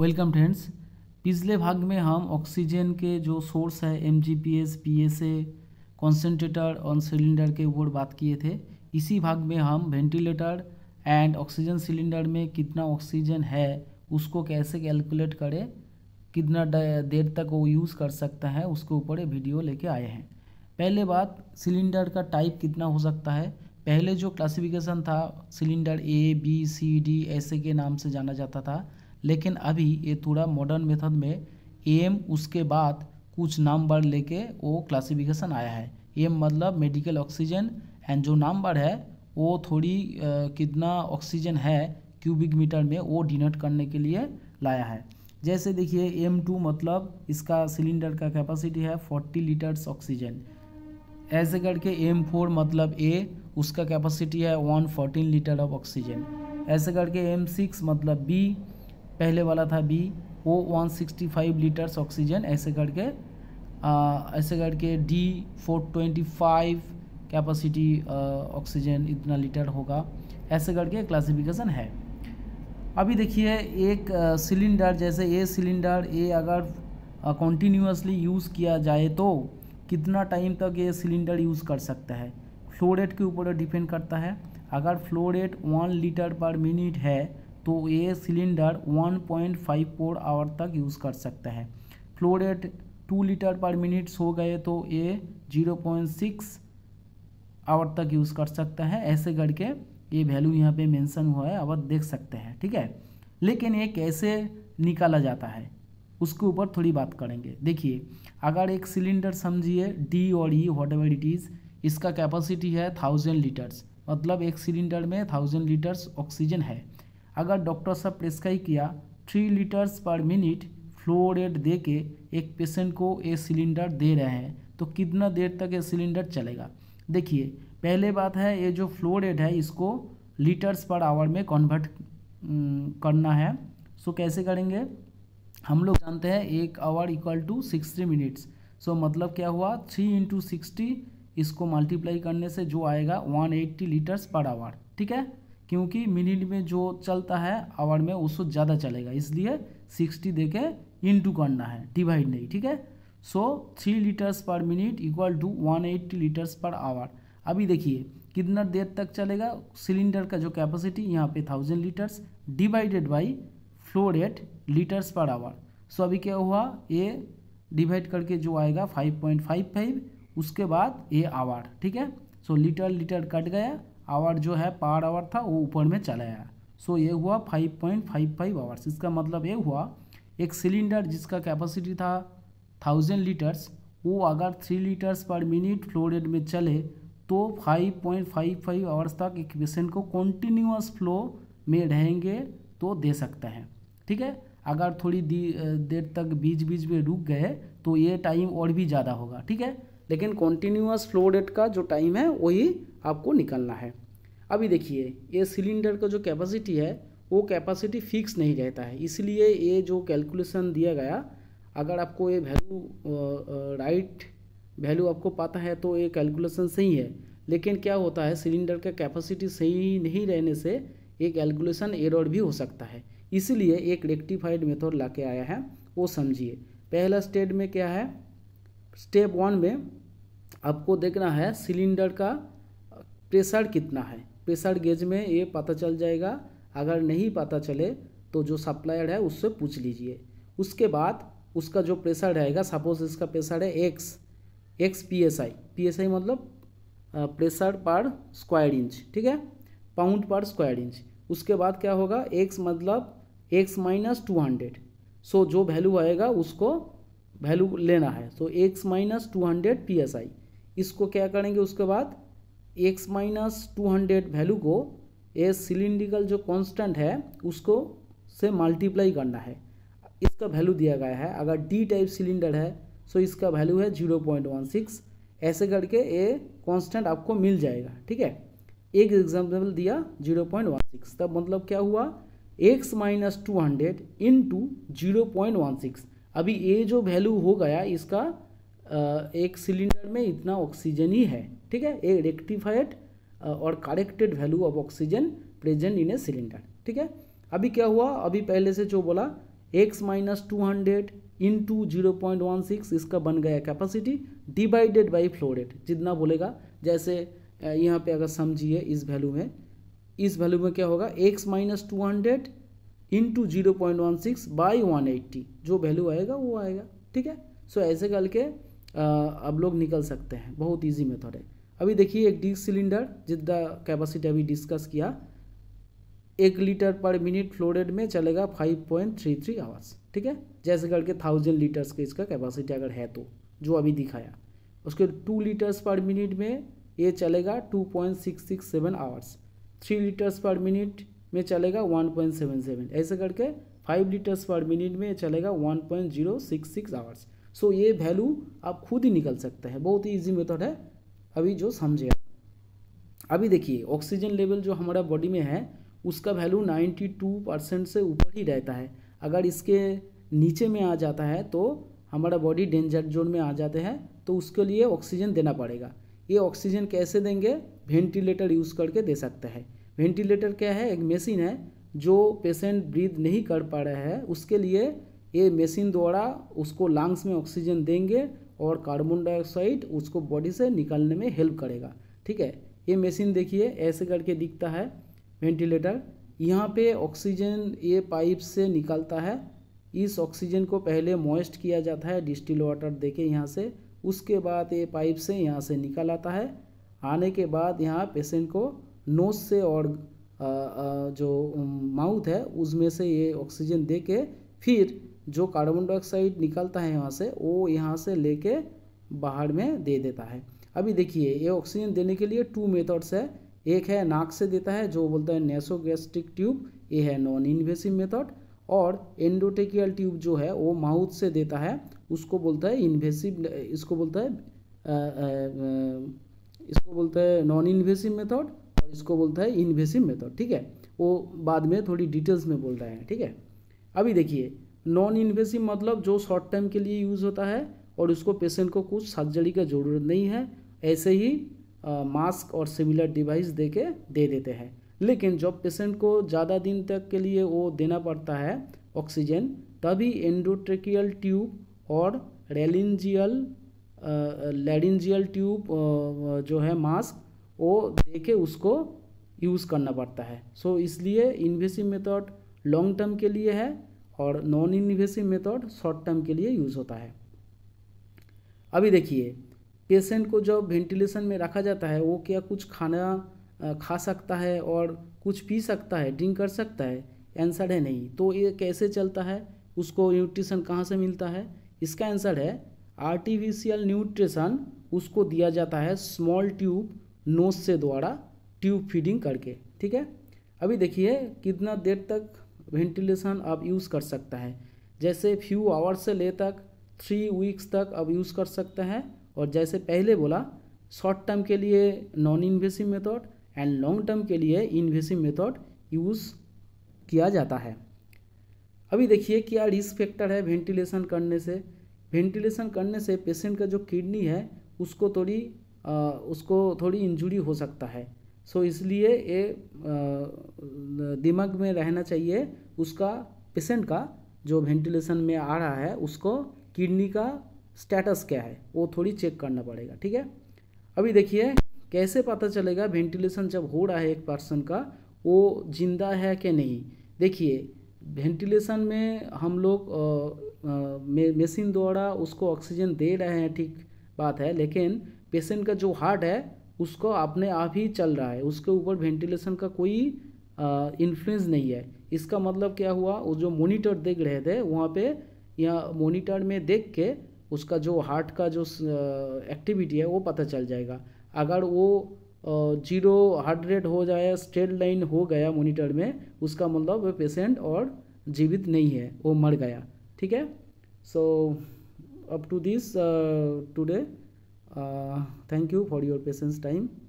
welcome friends पिछले भाग में हम ऑक्सीजन के जो सोर्स है M G P S P S A concentrator और सिलेंडर के ऊपर बात किए थे इसी भाग में हम वेंटिलेटर एंड ऑक्सीजन सिलेंडर में कितना ऑक्सीजन है उसको कैसे कैलकुलेट करें कितना देर तक वो यूज़ कर सकता है उसके ऊपर ये वीडियो लेके आए हैं पहले बात सिलेंडर का टाइप कितना हो सकता है पहले जो क्लासिफिकेशन था cylinder A B C D ऐसे के नाम से जाना जाता था लेकिन अभी ये थोड़ा मॉडर्न मेथड में एम उसके बाद कुछ नंबर लेके वो क्लासिफिकेशन आया है एम मतलब मेडिकल ऑक्सीजन एंड जो नंबर है वो थोड़ी आ, कितना ऑक्सीजन है क्यूबिक मीटर में वो डिनोट करने के लिए लाया है जैसे देखिए एम टू मतलब इसका सिलेंडर का कैपेसिटी है फोर्टी लीटर्स ऑक्सीजन ऐसे करके एम फोर मतलब ए उसका कैपेसिटी है one fourteen litre of oxygen ऐसे करके एम सिक्स मतलब बी पहले वाला था बी वो 165 लीटर्स ऑक्सीजन ऐसे करके आ, ऐसे करके डी 425 कैपेसिटी ऑक्सीजन इतना लीटर होगा ऐसे करके क्लासिफिकेशन है अभी देखिए एक सिलेंडर जैसे ए सिलेंडर ए अगर कंटिन्यूसली यूज़ किया जाए तो कितना टाइम तक ये सिलेंडर यूज़ कर सकता है फ्लो रेट के ऊपर डिपेंड करता है अगर flow rate one litre per minute है तो ये सिलेंडर 1.5 पॉइंट आवर तक यूज़ कर सकता है flow rate two litre per minutes हो गए तो ये 0.6 आवर तक यूज़ कर सकता है ऐसे करके ये वैल्यू यहाँ पे मेंशन हुआ है अब देख सकते हैं ठीक है लेकिन ये कैसे निकाला जाता है उसके ऊपर थोड़ी बात करेंगे देखिए अगर एक सिलेंडर समझिए डी और E whatever it is इसका कैपेसिटी है थाउजेंड लीटर्स मतलब एक सिलेंडर में थाउजेंड लीटर्स ऑक्सीजन है अगर डॉक्टर साहब प्रेस्क्राइब किया three litres per minute flow rate दे के एक पेशेंट को ये सिलेंडर दे रहे हैं तो कितना देर तक ये सिलेंडर चलेगा देखिए पहले बात है ये जो फ्लो रेट है इसको लीटर्स पर आवर में कन्वर्ट करना है सो कैसे करेंगे हम लोग जानते हैं एक hour equal to sixty minutes so मतलब क्या हुआ थ्री इंटू सिक्सटी इसको मल्टीप्लाई करने से जो आएगा one eighty litres per hour ठीक है क्योंकि मिनट में जो चलता है आवर में उससे ज़्यादा चलेगा इसलिए सिक्सटी दे के इंटू करना है डिवाइड नहीं ठीक है so three litres per minute equal to one eighty litres per hour अभी देखिए कितना देर तक चलेगा सिलेंडर का जो कैपेसिटी यहाँ पे thousand litres divided by flow rate litres per hour so अभी क्या हुआ ए डिवाइड करके जो आएगा फाइव पॉइंट फाइव फाइव उसके बाद ए आवर ठीक है सो लीटर लीटर कट गया आवर जो है पार आवर था वो ऊपर में चला आया सो ये हुआ 5.55 आवर्स इसका मतलब ये हुआ एक सिलेंडर जिसका कैपेसिटी था थाउजेंड लीटर्स वो अगर three litres per minute flow rate में चले तो 5.55 आवर्स तक एक पेशेंट को कॉन्टिन्यूस फ्लो में रहेंगे तो दे सकते हैं ठीक है अगर थोड़ी देर तक बीच बीच में रुक गए तो ये टाइम और भी ज़्यादा होगा ठीक है लेकिन कॉन्टीन्यूस फ्लो रेट का जो टाइम है वही आपको निकलना है अभी देखिए ये सिलेंडर का जो कैपेसिटी है वो कैपेसिटी फिक्स नहीं रहता है इसलिए ये जो कैलकुलेशन दिया गया अगर आपको ये वैल्यू राइट वैल्यू आपको पता है तो ये कैलकुलेशन सही है लेकिन क्या होता है सिलेंडर का कैपेसिटी सही नहीं रहने से ये कैलकुलेशन एरर भी हो सकता है इसलिए एक रेक्टिफाइड मेथड ला के आया है वो समझिए पहला स्टेप में क्या है स्टेप वन में आपको देखना है सिलेंडर का प्रेशर कितना है प्रेशर गेज में ये पता चल जाएगा अगर नहीं पता चले तो जो सप्लायर है उससे पूछ लीजिए उसके बाद उसका जो प्रेशर रहेगा सपोज इसका प्रेशर है X X P S I P S I मतलब प्रेशर पर स्क्वायर इंच ठीक है पाउंड पर स्क्वायर इंच उसके बाद क्या होगा एक्स मतलब X minus two hundred so जो वैल्यू आएगा उसको वैल्यू लेना है so X minus two hundred P S I इसको क्या करेंगे उसके बाद X minus two hundred value को ये सिलिंड्रिकल जो कांस्टेंट है उसको से मल्टीप्लाई करना है इसका वैल्यू दिया गया है अगर डी टाइप सिलेंडर है सो तो इसका वैल्यू है जीरो पॉइंट वन सिक्स ऐसे करके ये कांस्टेंट आपको मिल जाएगा ठीक है एक एग्जाम्पल दिया जीरो पॉइंट वन सिक्स तब मतलब क्या हुआ X minus two hundred into zero point one six अभी ये जो वैल्यू हो गया इसका एक सिलेंडर में इतना ऑक्सीजन ही है ठीक है ए रेक्टिफाइड और corrected value of oxygen present in a cylinder ठीक है अभी क्या हुआ अभी पहले से जो बोला X minus two hundred into zero point one six इसका बन गया capacity divided by flow rate जितना बोलेगा जैसे यहाँ पे अगर समझिए इस वैल्यू में इस वैल्यू में क्या होगा X minus two hundred into zero point one six by one eighty जो वैल्यू आएगा वो आएगा ठीक है सो so, ऐसे करके अब लोग निकल सकते हैं बहुत ईजी मेथड है अभी देखिए एक डिस्क सिलेंडर जितना कैपेसिटी अभी डिस्कस किया एक लीटर पर मिनट फ्लोरेड में चलेगा five point three three hours ठीक है जैसे करके थाउजेंड लीटर्स का इसका कैपेसिटी अगर है तो जो अभी दिखाया उसके टू लीटर्स पर मिनट में ये चलेगा two point six six seven hours three litres per minute में चलेगा वन पॉइंट सेवन सेवन ऐसे करके फाइव लीटर्स पर मिनट में चलेगा one point zero six six hours so ये वैल्यू आप खुद ही निकल सकते हैं बहुत ही ईजी मेथड है अभी जो समझे अभी देखिए ऑक्सीजन लेवल जो हमारा बॉडी में है उसका वैल्यू 92 परसेंट से ऊपर ही रहता है अगर इसके नीचे में आ जाता है तो हमारा बॉडी डेंजर जोन में आ जाते हैं तो उसके लिए ऑक्सीजन देना पड़ेगा ये ऑक्सीजन कैसे देंगे वेंटिलेटर यूज़ करके दे सकते हैं वेंटिलेटर क्या है एक मशीन है जो पेशेंट ब्रीद नहीं कर पा रहा है उसके लिए ये मशीन द्वारा उसको लंग्स में ऑक्सीजन देंगे और कार्बन डाइऑक्साइड उसको बॉडी से निकालने में हेल्प करेगा ठीक है ये मशीन देखिए ऐसे करके दिखता है वेंटिलेटर यहाँ पे ऑक्सीजन ये पाइप से निकलता है इस ऑक्सीजन को पहले मॉइस्ट किया जाता है डिस्टिल वाटर देके यहाँ से उसके बाद ये पाइप से यहाँ से निकल आता है आने के बाद यहाँ पेशेंट को नोज से और आ, आ, जो माउथ है उसमें से ये ऑक्सीजन दे के फिर जो कार्बन डाइऑक्साइड निकलता है यहाँ से वो यहाँ से लेके बाहर में दे देता है अभी देखिए ये ऑक्सीजन देने के लिए टू मेथड्स है एक है नाक से देता है जो बोलता है नेसोगेस्टिक ट्यूब ये है नॉन इन्वेसिव मेथड और एंडोटेकियल ट्यूब जो है वो माउथ से देता है उसको बोलता है इन्वेसिव इसको बोलता है आ, आ, आ, इसको बोलता है नॉन इन्वेसिव मेथड और इसको बोलता है इन्वेसिव मेथड ठीक है वो बाद में थोड़ी डिटेल्स में बोल रहे हैं ठीक है अभी देखिए नॉन इन्वेसिव मतलब जो शॉर्ट टर्म के लिए यूज़ होता है और उसको पेशेंट को कुछ सर्जरी का ज़रूरत नहीं है ऐसे ही आ, मास्क और सिमिलर डिवाइस दे के दे देते हैं लेकिन जब पेशेंट को ज़्यादा दिन तक के लिए वो देना पड़ता है ऑक्सीजन तभी एंडोट्रेकियल ट्यूब और रेलिंजियल लेडिंजियल ट्यूब जो है मास्क वो दे के उसको यूज़ करना पड़ता है सो so, इसलिए इन्वेसिव मेथड लॉन्ग टर्म के लिए है और non invasive method short term के लिए यूज़ होता है अभी देखिए पेशेंट को जब वेंटिलेशन में रखा जाता है वो क्या कुछ खाना खा सकता है और कुछ पी सकता है ड्रिंक कर सकता है आंसर है नहीं तो ये कैसे चलता है उसको न्यूट्रिशन कहाँ से मिलता है इसका आंसर है आर्टिफिशियल न्यूट्रिशन उसको दिया जाता है स्मॉल ट्यूब नोस से द्वारा ट्यूब फीडिंग करके ठीक है अभी देखिए कितना देर तक वेंटिलेशन अब यूज़ कर सकता है जैसे फ्यू आवर्स से ले तक थ्री वीक्स तक अब यूज़ कर सकता है और जैसे पहले बोला शॉर्ट टर्म के लिए non invasive method and long term के लिए इन्वेसिव मेथड यूज़ किया जाता है अभी देखिए क्या रिस्क फैक्टर है वेंटिलेशन करने से वेंटिलेशन करने से पेशेंट का जो किडनी है उसको थोड़ी आ, उसको थोड़ी इंजरी हो सकता है सो so, इसलिए ये दिमाग में रहना चाहिए उसका पेशेंट का जो वेंटिलेशन में आ रहा है उसको किडनी का स्टेटस क्या है वो थोड़ी चेक करना पड़ेगा ठीक है अभी देखिए कैसे पता चलेगा वेंटिलेशन जब हो रहा है एक पर्सन का वो जिंदा है कि नहीं देखिए वेंटिलेशन में हम लोग मशीन द्वारा उसको ऑक्सीजन दे रहे हैं ठीक बात है लेकिन पेशेंट का जो हार्ट है उसको अपने आप ही चल रहा है उसके ऊपर वेंटिलेशन का कोई इन्फ्लुएंस नहीं है इसका मतलब क्या हुआ वो जो मोनिटर देख रहे थे वहाँ पे या मोनीटर में देख के उसका जो हार्ट का जो एक्टिविटी है वो पता चल जाएगा अगर वो जीरो हार्ट रेट हो जाए स्ट्रेट लाइन हो गया मोनीटर में उसका मतलब वो पेशेंट और जीवित नहीं है वो मर गया ठीक है so up to this today Uh, thank you for your patience time